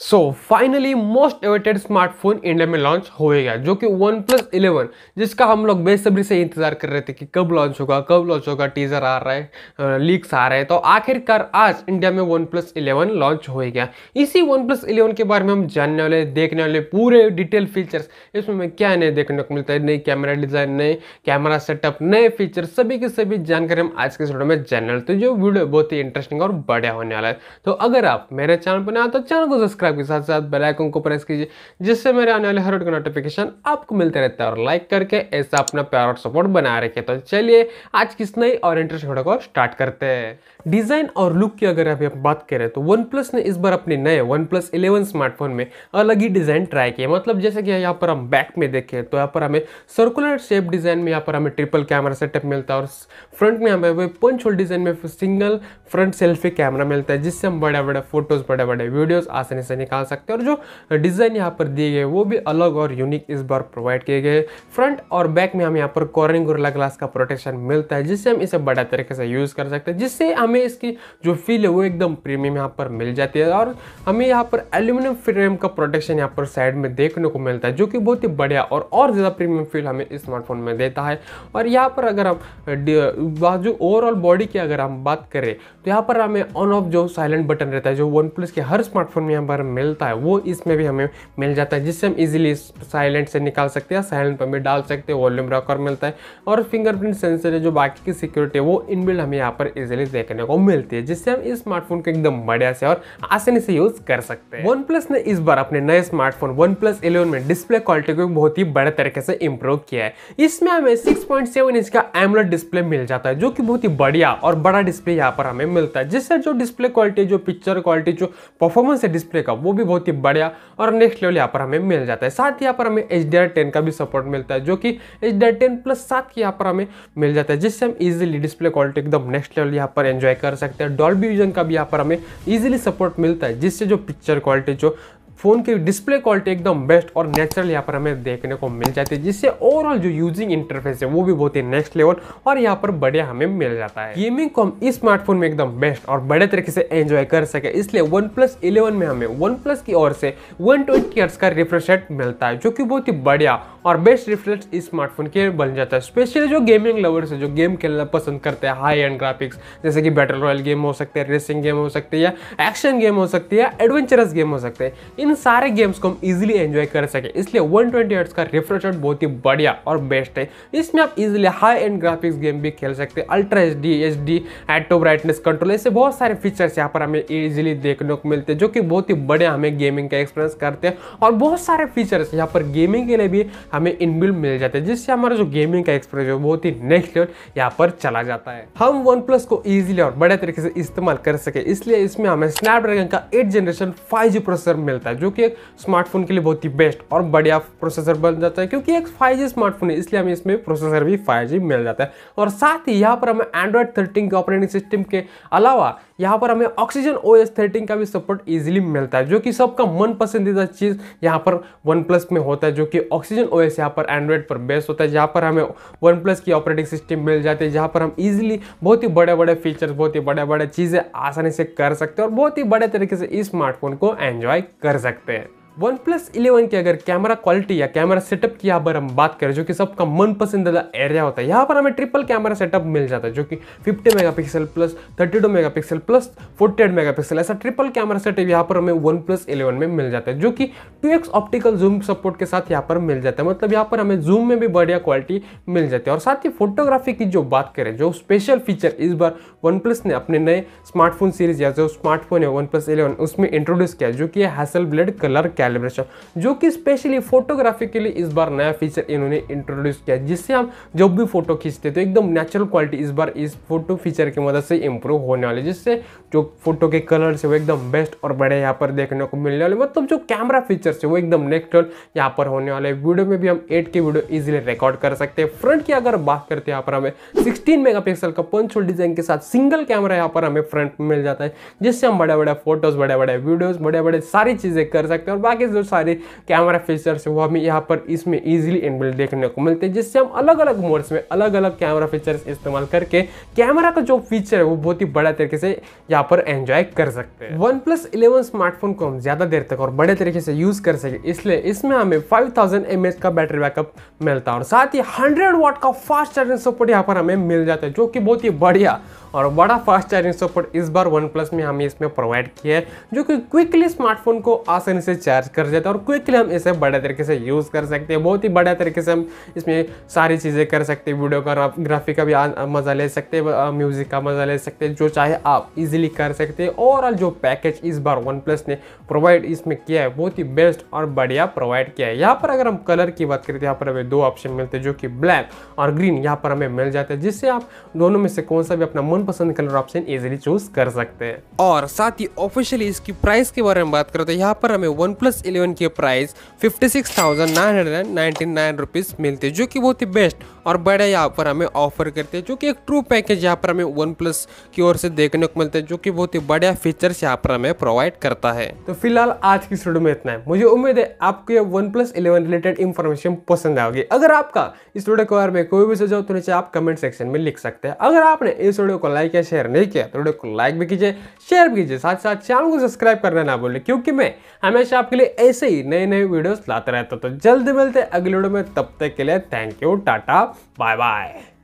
सो finally most awaited smartphone India में launch होएगा जो कि वन प्लस इलेवन जिसका हम लोग बेसब्री से इंतजार कर रहे थे कि कब लॉन्च होगा कब लॉन्च होगा टीजर आ रहा है लीक्स आ रहे हैं तो आखिरकार आज इंडिया में वन प्लस इलेवन लॉन्च हो गया इसी वन प्लस इलेवन के बारे में हम जानने वाले देखने वाले पूरे डिटेल फीचर्स इसमें क्या नए देखने को मिलता है नई कैमरा डिज़ाइन नए कैमरा सेटअप नए फीचर सभी की सभी जानकारी हम आज के वीडियो में जानने वाले तो जो वीडियो बहुत ही इंटरेस्टिंग और बढ़िया होने वाला है तो अगर आप मेरे चैनल पर ना तो चैनल को सब्सक्राइब सब्सक्राइब के साथ साथ बेल आइकन को प्रेस कीजिए जिससे मेरे आने वाले हर वीडियो का नोटिफिकेशन आपको मिलते रहता है और लाइक करके ऐसा अपना प्यार और सपोर्ट बनाए रखे तो चलिए आज किस नई और इंटरेस्टिंग वीडियो को स्टार्ट करते हैं डिज़ाइन और लुक की अगर अभी बात करें तो वन प्लस ने इस बार अपने नए वन प्लस इलेवन स्मार्टफोन में अलग ही डिज़ाइन ट्राई किया मतलब जैसे कि यहाँ पर हम बैक में देखें तो यहाँ पर हमें सर्कुलर शेप डिज़ाइन में यहाँ पर हमें ट्रिपल कैमरा सेटअप मिलता है और फ्रंट में हमें पंच होल डिज़ाइन में सिंगल फ्रंट सेल्फी कैमरा मिलता है जिससे हम बड़े बड़े फोटोज़ बड़े बड़े वीडियोज़ आसानी से निकाल सकते हैं और जो डिज़ाइन यहाँ पर दिए गए वो भी अलग और यूनिक इस बार प्रोवाइड किए गए फ्रंट और बैक में हम यहाँ पर कॉर्निंग गोरला ग्लास का प्रोटेक्शन मिलता है जिससे हम इसे बड़ा तरीके से यूज़ कर सकते हैं जिससे हमें इसकी जो फील है वो एकदम प्रीमियम यहाँ पर मिल जाती है और हमें यहाँ पर एल्यूमिनियम फ्रेम का प्रोटेक्शन यहाँ पर साइड में देखने को मिलता है जो कि बहुत ही बढ़िया और और ज़्यादा प्रीमियम फील हमें स्मार्टफोन में देता है और यहाँ पर अगर हम जो ओवरऑल बॉडी की अगर हम बात करें तो यहाँ पर हमें ऑन ऑफ जो साइलेंट बटन रहता है जो वन प्लस के हर स्मार्टफोन में यहाँ पर मिलता है वो इसमें भी हमें मिल जाता है जिससे हम इजीली साइलेंट से निकाल सकते हैं साइलेंट पर भी डाल सकते हैं वॉल्यूम रॉकर मिलता है और फिंगरप्रिंट सेंसर है जो बाकी की सिक्योरिटी है वो इनबिल्ड हमें यहाँ पर इजीली देखने को मिलती है जिससे हम इस स्मार्टफोन को एकदम बढ़िया से और आसानी से यूज़ कर सकते हैं वन प्लस ने इस बार अपने नए स्मार्टफोन वन प्लस इलेवन में डिस्प्ले क्वालिटी को बहुत ही बड़े तरीके से इंप्रूव किया है इसमें हमें सिक्स पॉइंट सेवन इंच का एमलेट डिस्प्ले मिल जाता है जो कि बहुत ही बढ़िया और बड़ा डिस्प्ले यहाँ पर हमें मिलता है जिससे जो डिस्प्ले क्वालिटी जो पिक्चर क्वालिटी जो परफॉर्मेंस है डिस्प्ले का वो भी बहुत ही बढ़िया और नेक्स्ट लेवल यहाँ पर हमें मिल जाता है साथ ही यहाँ पर हमें एच डी का भी सपोर्ट मिलता है जो कि एच डी प्लस सात की यहाँ पर हमें मिल जाता है जिससे हम इजिली डिस्प्ले क्वालिटी एकदम नेक्स्ट लेवल यहाँ पर एंजॉय कर सकते हैं डॉल्बी विजन का भी यहाँ पर हमें ईजिली सपोर्ट मिलता है जिससे जो पिक्चर क्वालिटी जो फ़ोन की डिस्प्ले क्वालिटी एकदम बेस्ट और नेचुरल यहाँ पर हमें देखने को मिल जाती है जिससे ओवरऑल जो यूजिंग इंटरफेस है वो भी बहुत ही नेक्स्ट लेवल और यहाँ पर बढ़िया हमें मिल जाता है गेमिंग को हम इस स्मार्टफोन में एकदम बेस्ट और बड़े तरीके से एंजॉय कर सके इसलिए वन प्लस इलेवन में हमें वन प्लस की ओर से वन ट्वेंटी का रिफ्रेश मिलता है जो कि बहुत ही बढ़िया और बेस्ट रिफ्रेश इस स्मार्टफोन के बन जाता है स्पेशली जो गेमिंग लवर्स है जो गेम खेलना पसंद करते हैं हाई एंड ग्राफिक्स जैसे कि बैटल रॉयल गेम हो सकते हैं रेसिंग गेम हो सकती है एक्शन गेम हो सकती है एडवेंचरस गेम हो सकते हैं इन सारे गेम्स को हम इजिली एंजॉय कर सके इसलिए 120 ट्वेंटी का रिफ्रेश बहुत ही बढ़िया और बेस्ट है इसमें आप easily high end graphics game भी खेल सकते हैं ultra H D H D auto brightness control ऐसे बहुत सारे फीचर्स यहाँ पर हमें इजिली देखने को मिलते हैं जो कि बहुत ही बढ़िया हमें गेमिंग का एक्सपीरियंस करते हैं और बहुत सारे फीचर्स यहाँ पर गेमिंग के लिए भी हमें इनबिल मिल जाते हैं जिससे हमारा जो गेमिंग का एक्सपीरियंस है बहुत ही नेक्स्ट लेवल यहाँ पर चला जाता है हम वन प्लस को ईजिली और बड़े तरीके से इस्तेमाल कर सके इसलिए इसमें हमें स्नैपड्रैगन का एट जनरेशन फाइव प्रोसेसर मिलता है जो कि एक स्मार्टफोन के लिए बहुत ही बेस्ट और बढ़िया प्रोसेसर बन जाता है क्योंकि एक फाइव स्मार्टफोन है इसलिए हमें इसमें प्रोसेसर भी फाइव मिल जाता है और साथ ही यहाँ पर हमें एंड्रॉयड थर्टीन के ऑपरेटिंग सिस्टम के अलावा यहाँ पर हमें ऑक्सीजन ओ एस का भी सपोर्ट ईजिली मिलता है जो कि सबका मन पसंदीदा चीज़ यहाँ पर वन प्लस में होता है जो कि ऑक्सीजन ओ एस यहाँ पर एंड्रॉयड पर बेस्ट होता है जहाँ पर हमें वन प्लस की ऑपरेटिंग सिस्टम मिल जाती है जहाँ पर हम ईजिली बहुत ही बड़े बड़े फीचर्स बहुत ही बड़े बड़े चीज़ें आसानी से कर सकते हैं और बहुत ही बड़े तरीके से इस स्मार्टफोन को एन्जॉय कर सकते हैं वन प्लस इलेवन की अगर कैमरा क्वालिटी या कैमरा सेटअप की यहाँ पर हम बात करें जो कि सबका मन पसंदीदा एरिया होता है यहाँ पर हमें ट्रिपल कैमरा सेटअप मिल जाता है जो कि 50 megapixel plus 32 megapixel plus 48 megapixel ऐसा ट्रिपल कैमरा सेटअप यहाँ पर हमें वन प्लस इलेवन में मिल जाता है जो कि टू ऑप्टिकल जूम सपोर्ट के साथ यहाँ पर मिल जाता है मतलब यहाँ पर हमें जूम में भी बढ़िया क्वालिटी मिल जाती है और साथ ही फोटोग्राफी की जो बात करें जो स्पेशल फीचर इस बार वन प्लस ने अपने नए स्मार्टफोन सीरीज या जो स्मार्टफोन है वन प्लस इलेवन उसमें इंट्रोड्यूस किया जो कि Hasselblad colour camera calibration जो कि स्पेशली फोटोग्राफी के लिए इस बार नया फीचर इन्होंने इंट्रोड्यूस किया जिससे हम जब भी फोटो खींचते तो एकदम नेचुरल क्वालिटी इस बार इस फोटो फीचर की मदद से इंप्रूव होने वाली जिससे जो फोटो के कलर से वो एकदम बेस्ट और बड़े यहाँ पर देखने को मिलने वाले मतलब जो कैमरा फीचर से वो एकदम नेक्स्ट लेवल यहाँ पर होने वाले वीडियो में भी हम एट के वीडियो इजिली रिकॉर्ड कर सकते हैं फ्रंट की अगर बात करते हैं तो यहाँ पर हमें सिक्सटीन मेगा का पंच डिजाइन के साथ सिंगल कैमरा यहाँ पर हमें फ्रंट मिल जाता है जिससे हम बड़े बड़े फोटोज बड़े बड़े वीडियोज बड़े बड़े सारी चीज़ें कर सकते हैं और बाकी जो सारे कैमरा फीचर्स है वो हमें यहाँ पर इसमें ईजिली इनबिल्ट देखने को मिलते हैं जिससे हम अलग अलग मोड्स में अलग अलग कैमरा फीचर्स इस्तेमाल करके कैमरा का जो फीचर है वो बहुत ही बड़ा तरीके से यहाँ पर एंजॉय कर सकते हैं वन प्लस इलेवन स्मार्टफोन को हम ज़्यादा देर तक और बड़े तरीके से यूज़ कर सके इसलिए इसमें हमें फाइव थाउजेंड का बैटरी बैकअप मिलता है और साथ ही हंड्रेड वाट का फास्ट चार्जिंग सपोर्ट यहाँ पर हमें मिल जाता है जो कि बहुत ही बढ़िया और बड़ा फास्ट चार्जिंग सपोर्ट इस बार वन प्लस में हमें इसमें प्रोवाइड किया है जो कि क्विकली स्मार्टफोन को आसानी से चार्ज कर देता है और क्विकली हम इसे बड़े तरीके से यूज़ कर सकते हैं बहुत ही बड़े तरीके से हम इसमें सारी चीज़ें कर सकते हैं वीडियो का ग्राफिक का भी मज़ा ले सकते हैं म्यूज़िक का मज़ा ले सकते हैं जो चाहे आप इजिली कर सकते हैं ओवरऑल जो पैकेज इस बार वन प्लस ने प्रोवाइड इसमें किया है बहुत ही बेस्ट और बढ़िया प्रोवाइड किया है यहाँ पर अगर हम कलर की बात करें तो यहाँ पर हमें दो ऑप्शन मिलते हैं जो कि ब्लैक और ग्रीन यहाँ पर हमें मिल जाता है जिससे आप दोनों में से कौन सा भी अपना मन ओन पसंद कलर ऑप्शन इजिली चूज कर सकते हैं और साथ ही ऑफिशियली इसकी प्राइस के बारे में बात करें तो यहाँ पर हमें वन प्लस इलेवन की price fifty six thousand nine मिलती है जो कि बहुत ही बेस्ट और बड़े यहाँ पर हमें ऑफर करते हैं जो कि एक ट्रू पैकेज यहाँ पर हमें वन प्लस की ओर से देखने को मिलता है जो कि बहुत ही बढ़िया फीचर्स यहाँ पर हमें प्रोवाइड करता है तो फिलहाल आज की वीडियो में इतना है मुझे उम्मीद है आपको ये OnePlus eleven related information पसंद आओगी अगर आपका इस वीडियो के बारे में कोई भी सुझाव तो नीचे आप कमेंट सेक्शन में लिख सकते हैं अगर आपने इस वीडियो को लाइक या शेयर नहीं किया तो वीडियो को लाइक भी कीजिए शेयर भी कीजिए साथ साथ चैनल को सब्सक्राइब करना ना भूलें क्योंकि मैं हमेशा आपके लिए ऐसे ही नए नए वीडियोस लाता रहता तो जल्द मिलते अगले वीडियो में तब तक के लिए thank you tata bye bye